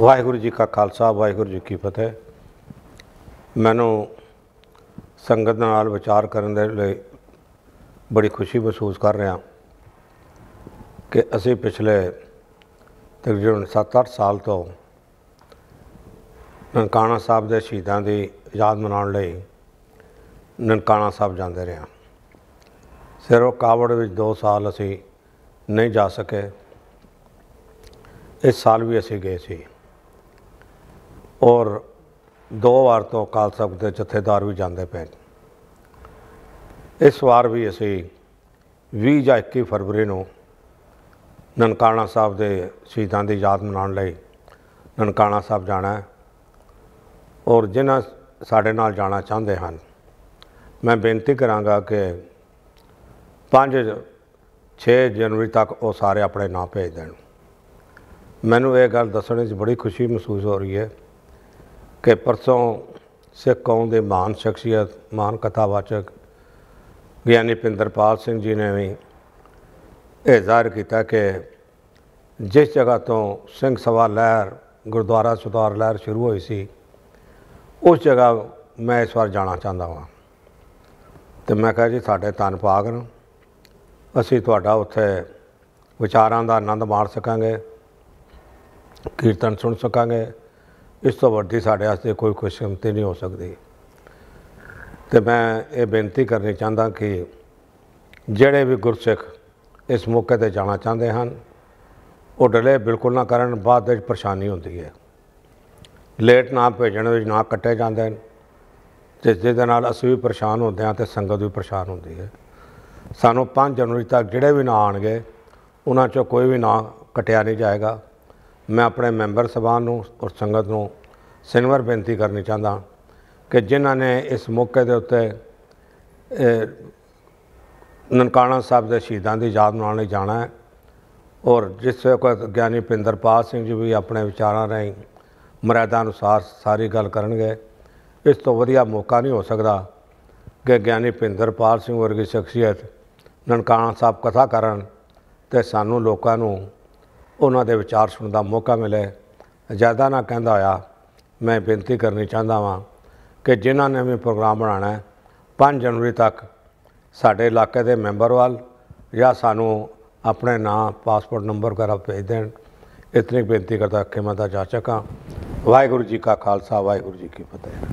ਵਾਹਿਗੁਰੂ ਜੀ ਕਾ ਖਾਲਸਾ ਵਾਹਿਗੁਰੂ ਜੀ ਕੀ ਫਤਿਹ ਮੈਨੂੰ ਸੰਗਤ ਨਾਲ ਵਿਚਾਰ ਕਰਨ ਦੇ ਲਈ ਬੜੀ ਖੁਸ਼ੀ ਮਹਿਸੂਸ ਕਰ ਰਿਹਾ ਕਿ ਅਸੀਂ ਪਿਛਲੇ ਤਕਰੀਬਨ 7-8 ਸਾਲ ਤੋਂ ਨਨਕਾਣਾ ਸਾਹਿਬ ਦੇ ਸ਼ਹੀਦਾਂ ਦੀ ਯਾਦ ਮਨਾਉਣ ਲਈ ਨਨਕਾਣਾ ਸਾਹਿਬ ਜਾਂਦੇ ਰਹੇ ਹਾਂ ਸਿਰੋ ਕਾਵੜ ਵਿੱਚ 2 ਸਾਲ ਅਸੀਂ ਨਹੀਂ ਜਾ ਸਕੇ ਇਸ ਸਾਲ ਵੀ ਅਸੀਂ ਗਏ ਸੀ ਔਰ ਦੋ ਵਾਰ ਤੋਂ ਕਾਲ ਤਖਤ ਦੇ ਜਥੇਦਾਰ ਵੀ ਜਾਂਦੇ ਪਏ ਇਸ ਵਾਰ ਵੀ ਅਸੀਂ 20 ਜਾਂ 21 ਫਰਵਰੀ ਨੂੰ ਨਨਕਾਣਾ ਸਾਹਿਬ ਦੇ ਸ਼ਹੀਦਾਂ ਦੀ ਯਾਦ ਮਨਾਉਣ ਲਈ ਨਨਕਾਣਾ ਸਾਹਿਬ ਜਾਣਾ ਹੈ ਔਰ ਜਿਨ੍ਹਾਂ ਸਾਡੇ ਨਾਲ ਜਾਣਾ ਚਾਹੁੰਦੇ ਹਨ ਮੈਂ ਬੇਨਤੀ ਕਰਾਂਗਾ ਕਿ 5 6 ਜਨਵਰੀ ਤੱਕ ਉਹ ਸਾਰੇ ਆਪਣੇ ਨਾਂ ਭੇਜ ਦੇਣ ਮੈਨੂੰ ਇਹ ਗੱਲ ਦੱਸਣ ਵਿੱਚ ਬੜੀ ਖੁਸ਼ੀ ਮਹਿਸੂਸ ਹੋ ਰਹੀ ਹੈ ਕਿ ਪਰਸੋਂ ਸਿੱਖ ਕੌਮ ਦੇ ਮਹਾਨ ਸ਼ਖਸੀਅਤ ਮਹਾਨ ਕਥਾਵਾਚਕ ਗਿਆਨੀ ਪਿੰਦਰਪਾਲ ਸਿੰਘ ਜੀ ਨੇ ਵੀ ਇਹ ਜ਼ਾਹਰ ਕੀਤਾ ਕਿ ਜਿਸ ਜਗ੍ਹਾ ਤੋਂ ਸਿੰਘ ਸਵਾ ਲਹਿਰ ਗੁਰਦੁਆਰਾ ਸੁਧਾਰ ਲਹਿਰ ਸ਼ੁਰੂ ਹੋਈ ਸੀ ਉਸ ਜਗ੍ਹਾ ਮੈਂ ਇਸ ਵਾਰ ਜਾਣਾ ਚਾਹੁੰਦਾ ਹਾਂ ਤੇ ਮੈਂ ਕਿਹਾ ਜੀ ਸਾਡੇ ਤਨ ਪਾਗ ਨੂੰ ਅਸੀਂ ਤੁਹਾਡਾ ਉੱਥੇ ਵਿਚਾਰਾਂ ਦਾ ਆਨੰਦ ਮਾਣ ਸਕਾਂਗੇ ਕੀਰਤਨ ਸੁਣ ਸਕਾਂਗੇ ਇਸ ਤੋਂ ਵੱਡੀ ਸਾਡੇ ਵਾਸਤੇ ਕੋਈ ਖੁਸ਼ਕਿਸਮਤੀ ਨਹੀਂ ਹੋ ਸਕਦੀ ਤੇ ਮੈਂ ਇਹ ਬੇਨਤੀ ਕਰਨੀ ਚਾਹੁੰਦਾ ਕਿ ਜਿਹੜੇ ਵੀ ਗੁਰਸਿੱਖ ਇਸ ਮੌਕੇ ਤੇ ਜਾਣਾ ਚਾਹੁੰਦੇ ਹਨ ਉਹ ਡਲੇ ਬਿਲਕੁਲ ਨਾ ਕਰਨ ਬਾਅਦ ਵਿੱਚ ਪਰੇਸ਼ਾਨੀ ਹੁੰਦੀ ਹੈ ਲੇਟ ਨਾ ਭੇਜਣ ਵਿੱਚ ਨਾ ਕੱਟੇ ਜਾਂਦੇ ਤੇ ਜਿਸ ਦੇ ਨਾਲ ਅਸੀਂ ਵੀ ਪਰੇਸ਼ਾਨ ਹੁੰਦੇ ਹਾਂ ਤੇ ਸੰਗਤ ਵੀ ਪਰੇਸ਼ਾਨ ਹੁੰਦੀ ਹੈ ਸਾਨੂੰ 5 ਜਨਵਰੀ ਤੱਕ ਜਿਹੜੇ ਵੀ ਨਾ ਆਣਗੇ ਉਹਨਾਂ ਚੋਂ ਕੋਈ ਵੀ ਨਾ ਕਟਿਆ ਨਹੀਂ ਜਾਏਗਾ ਮੈਂ ਆਪਣੇ ਮੈਂਬਰ ਸਭਾ ਨੂੰ ਔਰ ਸੰਗਤ ਨੂੰ ਸਿਨਵਰ ਬੇਨਤੀ ਕਰਨੀ ਚਾਹੁੰਦਾ ਕਿ ਜਿਨ੍ਹਾਂ ਨੇ ਇਸ ਮੌਕੇ ਦੇ ਉੱਤੇ ਨਨਕਾਣਾ ਸਾਹਿਬ ਦੇ ਸ਼ਹੀਦਾਂ ਦੀ ਯਾਦ ਮਨਾਉਣ ਲਈ ਜਾਣਾ ਹੈ ਔਰ ਜਿਸ ਕੋ ਗਿਆਨੀ ਪਿੰਦਰਪਾਲ ਸਿੰਘ ਜੀ ਵੀ ਆਪਣੇ ਵਿਚਾਰਾਂ ਰਹੀ ਮਰਿਆਦਾ ਅਨੁਸਾਰ ਸਾਰੀ ਗੱਲ ਕਰਨਗੇ ਇਸ ਤੋਂ ਵਧੀਆ ਮੌਕਾ ਨਹੀਂ ਹੋ ਸਕਦਾ ਕਿ ਗਿਆਨੀ ਪਿੰਦਰਪਾਲ ਸਿੰਘ ਵਰਗੀ ਸ਼ਖਸੀਅਤ ਨਨਕਾਣਾ ਸਾਹਿਬ ਕਥਾ ਕਰਨ ਤੇ ਸਾਨੂੰ ਲੋਕਾਂ ਨੂੰ ਉਹਨਾਂ ਦੇ ਵਿਚਾਰ ਸੁਣਨ ਦਾ ਮੌਕਾ ਮਿਲੇ ਜ਼ਿਆਦਾ ਨਾ ਕਹਿੰਦਾ ਹੋਇਆ ਮੈਂ ਬੇਨਤੀ ਕਰਨੀ ਚਾਹੁੰਦਾ ਵਾਂ ਕਿ ਜਿਨ੍ਹਾਂ ਨੇ ਵੀ ਪ੍ਰੋਗਰਾਮ ਬਣਾਣਾ ਹੈ 5 ਜਨਵਰੀ ਤੱਕ ਸਾਡੇ ਇਲਾਕੇ ਦੇ ਮੈਂਬਰ ਵੱਲ ਜਾਂ ਸਾਨੂੰ ਆਪਣੇ ਨਾਂ ਪਾਸਪੋਰਟ ਨੰਬਰ ਵਗੈਰਾ ਭੇਜ ਦੇਣ ਇਤਨੀ ਬੇਨਤੀ ਕਰਦਾ ਕਿ ਮੈਂ ਤਾਂ ਜਾ ਵਾਹਿਗੁਰੂ ਜੀ ਕਾ ਖਾਲਸਾ ਵਾਹਿਗੁਰੂ ਜੀ ਕੀ ਫਤਿਹ